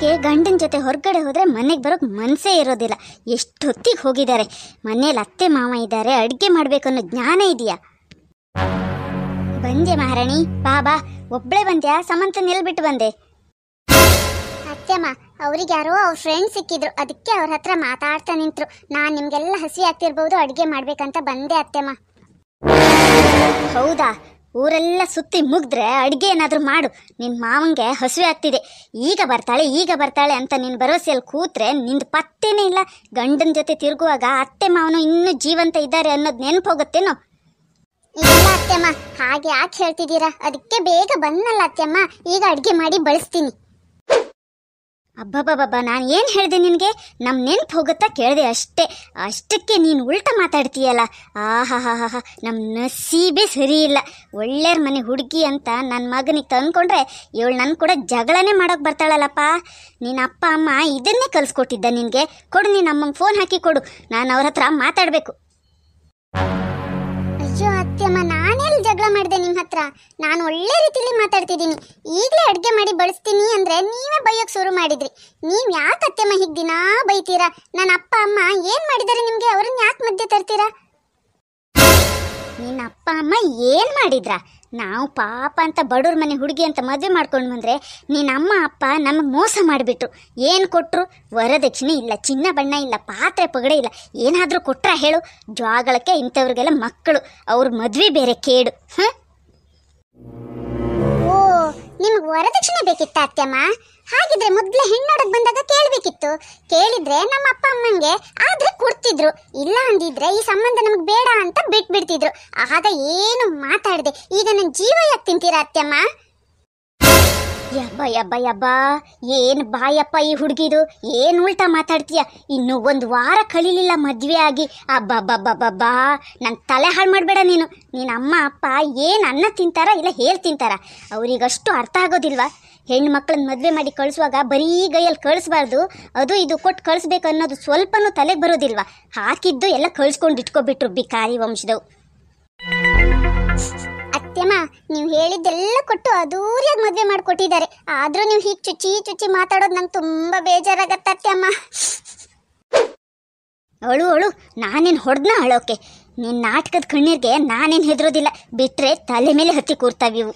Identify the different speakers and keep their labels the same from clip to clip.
Speaker 1: ಮನೆಗೆ ಗಂಡನ ಜೊತೆ ಹೊರಗಡೆ ಹೋದರೆ ಮನೆಗೆ ಬರೋಕ್ಕೆ ಮನಸ್ಸೇ ಇರೋದಿಲ್ಲ ಎಷ್ಟು ಹೊತ್ತಿಗೆ ಹೋಗಿದ್ದಾರೆ ಮನೇಲಿ ಅತ್ತೆ ಮಾವ ಇದ್ದಾರೆ ಅಡುಗೆ ಮಾಡಬೇಕು ಅನ್ನೋ ಜ್ಞಾನ ಇದೆಯಾ ಬಂದೆ ಮಹಾರಾಣಿ ಬಾಬಾ ಒಬ್ಬಳೇ ಬಂದ್ಯಾ ಸಮಂತ ನಿಲ್ಬಿಟ್ಟು ಬಂದೆ ಅತ್ತೆಮ್ಮ ಅವ್ರಿಗೆ ಯಾರೋ ಅವ್ರ ಫ್ರೆಂಡ್ ಸಿಕ್ಕಿದ್ರು ಅದಕ್ಕೆ ಅವ್ರ ಹತ್ರ ಮಾತಾಡ್ತಾ ನಿಂತರು ನಾನು ನಿಮಗೆಲ್ಲ ಹಸಿ ಆಗ್ತಿರ್ಬೋದು ಅಡುಗೆ ಮಾಡ್ಬೇಕಂತ ಬಂದೆ ಅತ್ತೆಮ್ಮ ಹೌದಾ ಊರೆಲ್ಲ ಸುತ್ತಿ ಮುಗಿದ್ರೆ ಅಡುಗೆ ಏನಾದರೂ ಮಾಡು ನಿನ್ನ ಮಾವಂಗೆ ಹಸುವೆ ಆಗ್ತಿದೆ ಈಗ ಬರ್ತಾಳೆ ಈಗ ಬರ್ತಾಳೆ ಅಂತ ನಿನ್ನ ಭರವಸೆಯಲ್ಲಿ ಕೂತ್ರೆ ನಿಂದು ಪತ್ತೇನೇ ಇಲ್ಲ ಗಂಡನ ಜೊತೆ ತಿರುಗುವಾಗ ಅತ್ತೆ ಮಾವನು ಇನ್ನೂ ಜೀವಂತ ಇದ್ದಾರೆ ಅನ್ನೋದು ಹೋಗುತ್ತೇನೋ ಇಲ್ಲ ಅತ್ತೆಮ್ಮ ಹಾಗೆ ಯಾಕೆ ಹೇಳ್ತಿದ್ದೀರಾ ಅದಕ್ಕೆ ಬೇಗ ಬಂದಲ್ಲ ಅತ್ತೆಮ್ಮ ಈಗ ಅಡುಗೆ ಮಾಡಿ ಬಳಸ್ತೀನಿ ಅಬ್ಬಬ್ಬಬ್ಬ ನಾನು ಏನು ಹೇಳಿದೆ ನಿನಗೆ ನಮ್ಮ ನೆನ್ಪು ಹೋಗುತ್ತಾ ಕೇಳಿದೆ ಅಷ್ಟೇ ಅಷ್ಟಕ್ಕೆ ನೀನು ಉಲ್ಟ ಮಾತಾಡ್ತೀಯಲ್ಲ ಆ ನಮ್ಮ ನಸೀಬೇ ಸರಿ ಇಲ್ಲ ಒಳ್ಳೆಯ ಮನೆ ಹುಡುಗಿ ಅಂತ ನನ್ನ ಮಗನಿಗೆ ತಂದ್ಕೊಂಡ್ರೆ ಇವಳು ನನ್ನ ಕೂಡ ಜಗಳನೇ ಮಾಡೋಕೆ ಬರ್ತಾಳಲ್ಲಪ್ಪ ನಿನ್ನ ಅಪ್ಪ ಅಮ್ಮ ಇದನ್ನೇ ಕಲಿಸ್ಕೊಟ್ಟಿದ್ದ ನಿನಗೆ ಕೊಡು ನೀನು ಅಮ್ಮಂಗೆ ಫೋನ್ ಹಾಕಿ ಕೊಡು ನಾನು ಅವ್ರ ಹತ್ರ ಮಾತಾಡಬೇಕು ಅಯ್ಯೋ ಅತ್ತೆಮ್ಮ ಮಾಡಿದೆ ನಿಮ್ಮ ಹತ್ರ ನಾನು ಒಳ್ಳೆ ರೀತಿಯಲ್ಲಿ ಮಾತಾಡ್ತಿದ್ದೀನಿ ಈಗಲೇ ಅಡುಗೆ ಮಾಡಿ ಬಳಸ್ತೀನಿ ಅಂದರೆ ನೀವೇ ಬೈಯೋಕ್ಕೆ ಶುರು ಮಾಡಿದ್ರಿ ನೀವು ಯಾಕೆ ಅತ್ತೆಮ್ಮ ಹೀಗೆ ದಿನಾ ಬೈತೀರಾ ನನ್ನ ಅಪ್ಪ ಅಮ್ಮ ಏನು ಮಾಡಿದ್ದಾರೆ ನಿಮಗೆ ಅವ್ರನ್ನ ಯಾಕೆ ಮಧ್ಯೆ ತರ್ತೀರಾ ನಿನ್ನ ಅಪ್ಪ ಅಮ್ಮ ಏನು ಮಾಡಿದ್ರಾ ನಾವು ಪಾಪ ಅಂತ ಬಡವ್ರ ಮನೆ ಹುಡುಗಿ ಅಂತ ಮದುವೆ ಮಾಡ್ಕೊಂಡು ಬಂದರೆ ನೀನು ಅಮ್ಮ ಅಪ್ಪ ನಮಗೆ ಮೋಸ ಮಾಡಿಬಿಟ್ರು ಏನು ಕೊಟ್ಟರು ವರದಕ್ಷಿಣೆ ಇಲ್ಲ ಚಿನ್ನ ಬಣ್ಣ ಇಲ್ಲ ಪಾತ್ರೆ ಪಗಡೆ ಇಲ್ಲ ಏನಾದರೂ ಕೊಟ್ರ ಹೇಳು ಜ್ವಾಗಳಕ್ಕೆ ಇಂಥವ್ರಿಗೆಲ್ಲ ಮಕ್ಕಳು ಅವ್ರ ಮದುವೆ ಬೇರೆ ಕೇಡು ಹಾಂ ನಿಮ್ಗೆ ವರದಕ್ಷಿಣೆ ಬೇಕಿತ್ತ ಅತ್ಯಮ್ಮ ಹಾಗಿದ್ರೆ ಮೊದಲೇ ಹೆಣ್ಣೋಡಕ್ ಬಂದಾಗ ಕೇಳಬೇಕಿತ್ತು ಕೇಳಿದ್ರೆ ನಮ್ಮ ಅಪ್ಪ ಅಮ್ಮಂಗೆ ಆದ್ರೆ ಕೊಡ್ತಿದ್ರು ಇಲ್ಲ ಅಂದಿದ್ರೆ ಈ ಸಂಬಂಧ ನಮಗೆ ಬೇಡ ಅಂತ ಬಿಟ್ಬಿಡ್ತಿದ್ರು ಆಗ ಏನು ಮಾತಾಡಿದೆ ಈಗ ನನ್ನ ಜೀವ ಯಾಕೆ ತಿಂತೀರಾ ಅತ್ತೆಮ್ಮ ಯಬ್ಬ ಯಬ್ಬ ಯಬ್ಬ ಏನು ಬಾಯಪ್ಪ ಈ ಹುಡುಗಿದು ಏನು ಉಲ್ಟಾ ಮಾತಾಡ್ತೀಯ ಇನ್ನು ಒಂದು ವಾರ ಕಳೀಲಿಲ್ಲ ಮದುವೆ ಆಗಿ ಅಬ್ಬಾ ನನ್ನ ತಲೆ ಹಾಳು ಮಾಡಬೇಡ ನೀನು ನಿನ್ನ ಅಮ್ಮ ಅಪ್ಪ ಏನು ಅನ್ನ ತಿಂತಾರ ಇಲ್ಲ ಹೇಳ್ ತಿಂತಾರ ಅವರಿಗಷ್ಟು ಅರ್ಥ ಆಗೋದಿಲ್ವಾ ಹೆಣ್ಣು ಮಕ್ಕಳನ್ನ ಮದುವೆ ಮಾಡಿ ಕಳಿಸುವಾಗ ಬರೀ ಗೈಯಲ್ಲಿ ಕಳಿಸ್ಬಾರ್ದು ಅದು ಇದು ಕೊಟ್ಟು ಕಳಿಸ್ಬೇಕು ಅನ್ನೋದು ಸ್ವಲ್ಪನೂ ತಲೆಗೆ ಬರೋದಿಲ್ವಾ ಹಾಕಿದ್ದು ಎಲ್ಲ ಕಳಿಸ್ಕೊಂಡು ಇಟ್ಕೊಬಿಟ್ರು ಬಿಕಾರಿ ವಂಶದವು ನೀವು ಹೇಳಿದ್ದೆಲ್ಲ ಕೊಟ್ಟು ಅದೂರಿಯಾಗಿ ಮದುವೆ ಮಾಡಿಕೊಟ್ಟಿದ್ದಾರೆ ಆದರೂ ನೀವು ಹೀಗೆ ಚುಚ್ಚಿ ಚುಚ್ಚಿ ಮಾತಾಡೋದು ನಂಗೆ ತುಂಬ ಬೇಜಾರಾಗತ್ತೆ ಅಮ್ಮ ಅಳು ಅಳು ನಾನೇನು ಹೊಡೆದ್ನ ಅಳೋಕೆ ನಿನ್ನ ನಾಟಕದ ಕಣ್ಣೀರಿಗೆ ನಾನೇನು ಹೆದರೋದಿಲ್ಲ ಬಿಟ್ಟರೆ ತಲೆ ಮೇಲೆ ಹತ್ತಿ ಕೂರ್ತಾವಿವು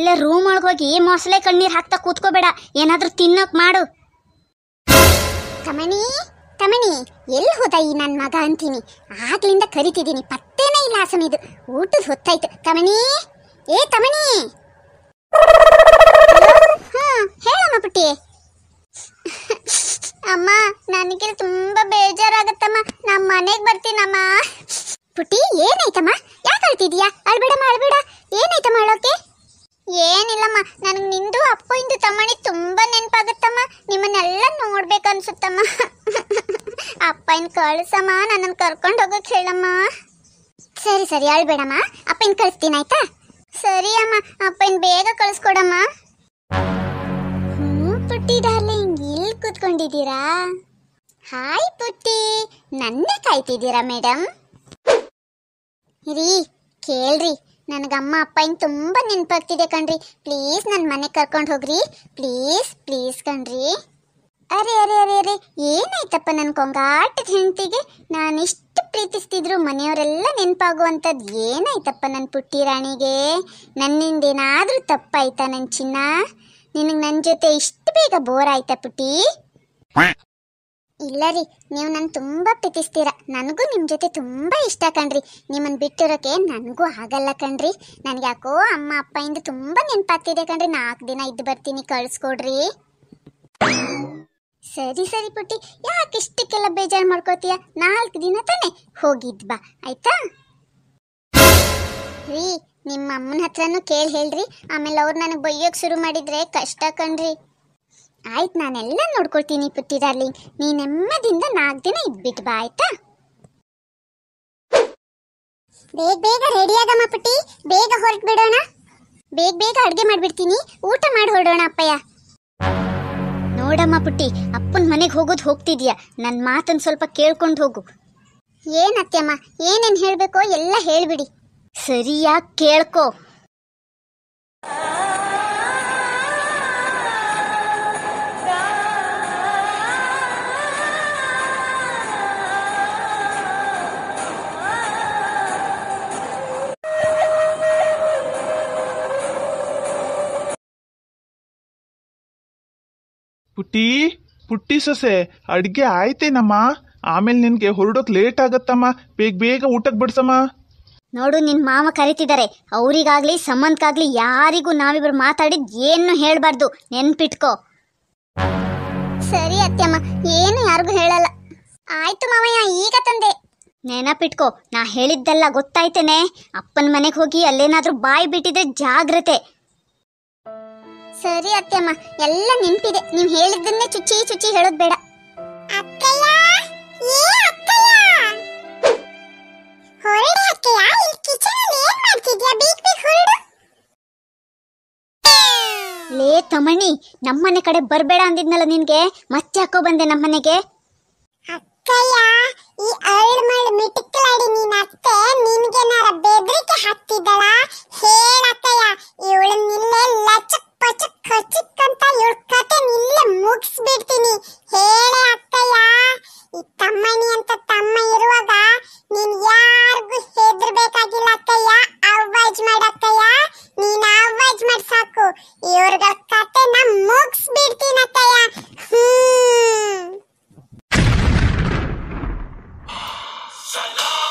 Speaker 1: ಇಲ್ಲ ರೂಮ್ ಒಳಗೆ ಹೋಗಿ ಮೊಸಳೆ ಕಣ್ಣೀರು ಹಾಕ್ತಾ ಕೂತ್ಕೋಬೇಡ ಏನಾದರೂ ತಿನ್ನೋಕೆ ಮಾಡು ತಮಣಿ ಕಮನಿ ಎಲ್ಲಿ ಹೋದ ಈ ನನ್ನ ಮಗ ಅಂತೀನಿ ಆಗ್ಲಿಂದ ಕರಿತಿದ್ದೀನಿ ಪತ್ತೇನೇ ಇಲ್ಲ ಹಾಸನ ಇದು ಊಟದ ಹೊತ್ತಾಯ್ತು ಕಮನಿ ಏ ತಮಣಿ ಹ್ಮ್ ಹೇಳಮ್ಮ ಪುಟ್ಟಿ ಅಮ್ಮ ನನಗೆ ತುಂಬಾ ಬೇಜಾರಾಗತ್ತಮ್ಮ ನಮ್ಮ ಮನೆಗೆ ಬರ್ತೀನಮ್ಮ ಪುಟ್ಟಿ ಏನಾಯ್ತಮ್ಮ ಯಾಕೆ ಅಳ್ತಿದ್ಯಾ ಅಳ್ಬೇಡಮ್ಮ ಅಳ್ಬೇಡ ಏನಾಯ್ತಮ್ಮ ಅಳೋಕೆ ಏನಿಲ್ಲಮ್ಮ ನನಗೆ ನಿಂದು ಅಪ್ಪ ಇಂದು ತಮ್ಮಣಿ ತುಂಬಾ ನೆನಪಾಗತ್ತಮ್ಮ ನಿಮ್ಮನ್ನೆಲ್ಲ ನೋಡ್ಬೇಕನ್ಸುತ್ತಮ್ಮ ಅಪ್ಪನ ಕಳಿಸಮ್ಮ ನನ್ನನ್ನು ಕರ್ಕೊಂಡು ಹೋಗೋಕೆ ಹೇಳಮ್ಮ ಸರಿ ಸರಿ ಅಳ್ಬೇಡಮ್ಮ ಅಪ್ಪನ ಕಳಿಸ್ತೀನಿ ಆಯ್ತಾ ಸರಿ ಅಮ್ಮ ಅಪ್ಪನ್ ಬೇಗ ಕಳಿಸ್ಕೊಡಮ್ಮ ಹ್ಞೂ ಪುಟ್ಟಿ ಡಾರ್ಲಿಂಗ್ ಇಲ್ಲಿ ಕೂತ್ಕೊಂಡಿದ್ದೀರಾ ಹಾಯ್ ಪುಟ್ಟಿ ನನ್ನೇ ಕಾಯ್ತಿದ್ದೀರಾ ಮೇಡಮ್ ರೀ ಕೇಳ್ರಿ ನನಗಮ್ಮ ಅಪ್ಪ ಇನ್ನು ತುಂಬ ನೆನಪಾಗ್ತಿದೆ ಕಣ್ರಿ ಪ್ಲೀಸ್ ನನ್ನ ಮನೆಗೆ ಕರ್ಕೊಂಡು ಹೋಗ್ರಿ ಪ್ಲೀಸ್ ಪ್ಲೀಸ್ ಕಣ್ರಿ ಅರೆ ಅರೆ ಅರೆ ಅರೆ ಏನಾಯ್ತಪ್ಪ ನನ್ನ ಕೊಂಗಾಟದ ಹೆಂಡತಿಗೆ ನಾನಿಷ್ಟು ಪ್ರೀತಿಸ್ತಿದ್ರು ಮನೆಯವರೆಲ್ಲ ನೆನಪಾಗುವಂಥದ್ದು ಏನಾಯ್ತಪ್ಪ ನನ್ನ ಪುಟ್ಟಿ ರಾಣಿಗೆ ನನ್ನಿಂದ ನನ್ನಿಂದೇನಾದರೂ ತಪ್ಪಾಯ್ತಾ ನನ್ನ ಚಿನ್ನ ನಿನಗೆ ನನ್ನ ಜೊತೆ ಇಷ್ಟು ಬೇಗ ಬೋರ್ ಆಯ್ತಾ ಪುಟ್ಟಿ ಇಲ್ಲ ರೀ ನೀವು ನನ್ನ ತುಂಬ ಪ್ರೀತಿಸ್ತೀರ ನನಗೂ ನಿಮ್ಮ ಜೊತೆ ತುಂಬ ಇಷ್ಟ ಕಣ್ರಿ ನಿಮ್ಮನ್ನು ಬಿಟ್ಟಿರೋಕೆ ನನಗೂ ಆಗಲ್ಲ ಕಣ್ರಿ ನನಗೆ ಯಾಕೋ ಅಮ್ಮ ಅಪ್ಪ ಇಂದ ತುಂಬ ನೆನಪಾಗ್ತಿದೆ ಕಣ್ರಿ ನಾಲ್ಕು ದಿನ ಇದ್ದು ಬರ್ತೀನಿ ಕಳಿಸ್ಕೊಡ್ರಿ ಸರಿ ಸರಿ ಪುಟ್ಟಿ ಯಾಕೆ ಇಷ್ಟಕ್ಕೆಲ್ಲ ಬೇಜಾರು ಮಾಡ್ಕೋತೀಯ ನಾಲ್ಕು ದಿನ ತಾನೆ ಹೋಗಿದ್ ಆಯ್ತಾ ರೀ ನಿಮ್ಮ ಅಮ್ಮನ ಹತ್ರನೂ ಕೇಳಿ ಹೇಳ್ರಿ ಆಮೇಲೆ ಅವ್ರು ನನಗೆ ಬೈಯೋಕೆ ಶುರು ಮಾಡಿದ್ರೆ ಕಷ್ಟ ಕಣ್ರಿ ಆಯ್ತು ನಾನೆಲ್ಲ ನೋಡ್ಕೊಳ್ತೀನಿ ಪುಟ್ಟಿ ಡಾರ್ಲಿಂಗ್ ನೀ ನೆಮ್ಮದಿಯಿಂದ ನಾಲ್ಕು ದಿನ ಇದ್ಬಿಟ್ಟು ಬಾ ಆಯ್ತಾ ಬೇಗ ಬೇಗ ರೆಡಿ ಆಗಮ್ಮ ಪುಟ್ಟಿ ಬೇಗ ಹೊರಟು ಬಿಡೋಣ ಬೇಗ ಬೇಗ ಅಡುಗೆ ಮಾಡಿಬಿಡ್ತೀನಿ ಊಟ ಮಾಡಿ ಹೊರಡೋಣ ಅಪ್ಪಯ್ಯ ನೋಡಮ್ಮ ಪುಟ್ಟಿ ಅಪ್ಪನ ಮನೆಗೆ ಹೋಗೋದು ಹೋಗ್ತಿದ್ಯಾ ನನ್ನ ಮಾತನ್ನು ಸ್ವಲ್ಪ ಕೇಳ್ಕೊಂಡು ಹೋಗು ಏನತ್ತೆಮ್ಮ ಏನೇನು ಹೇಳಬೇಕೋ ಎಲ್ಲ ಹೇಳಿಬಿಡಿ ಸರಿಯಾಗಿ ಕೇಳ್ಕೊ ಪುಟ್ಟಿ ಪುಟ್ಟಿ ಸೊಸೆ ಅಡುಗೆ ಆಯ್ತೇನಮ್ಮ ಆಮೇಲೆ ನಿನಗೆ ಹೊರಡೋಕೆ ಲೇಟ್ ಆಗತ್ತಮ್ಮ ಬೇಗ ಬೇಗ ಊಟಕ್ಕೆ ಬಿಡ್ಸಮ್ಮ ನೋಡು ನಿನ್ನ ಮಾವ ಕರಿತಿದ್ದಾರೆ ಅವರಿಗಾಗ್ಲಿ ಸಂಬಂಧಕ್ಕಾಗ್ಲಿ ಯಾರಿಗೂ ನಾವಿಬ್ರು ಮಾತಾಡಿದ್ ಏನು ಹೇಳಬಾರ್ದು ನೆನ್ಪಿಟ್ಕೋ ಸರಿ ಅತ್ತಮ್ಮ ಏನು ಯಾರಿಗೂ ಹೇಳಲ್ಲ ಆಯ್ತು ಮಾವಯ್ಯ ಈಗ ತಂದೆ ನೆನಪಿಟ್ಕೋ ನಾ ಹೇಳಿದ್ದೆಲ್ಲ ಗೊತ್ತಾಯ್ತೇನೆ ಅಪ್ಪನ ಮನೆಗೆ ಹೋಗಿ ಅಲ್ಲೇನಾದ್ರೂ ಬಾಯಿ ಬಿಟ್ಟಿದ್ರೆ ಜಾಗ್ರತೆ ಸರಿ ಅತ್ತೆಮ್ಮ ಎಲ್ಲ ನೆನ್ಪಿದೆ ನೀವು ಹೇಳಿದ್ದನ್ನೇ ಚುಚ್ಚಿ ಚುಚ್ಚಿ ಹೇಳೋದು ಬೇಡ ಲೇ ತಮಣಿ ನಮ್ಮನೆ ಕಡೆ ಬರ್ಬೇಡ ಅಂದಿದ್ನಲ್ಲ ನಿನ್ಗೆ ಮತ್ತೆ ಹಾಕೋ ಬಂದೆ ನಮ್ಮನೆಗೆ ಅಕ್ಕಯ್ಯ ಈ ಅರಳ್ ಮಾಡಿ ಮಿಟಕ್ಲಾಡಿ ನೀನಾ Salam.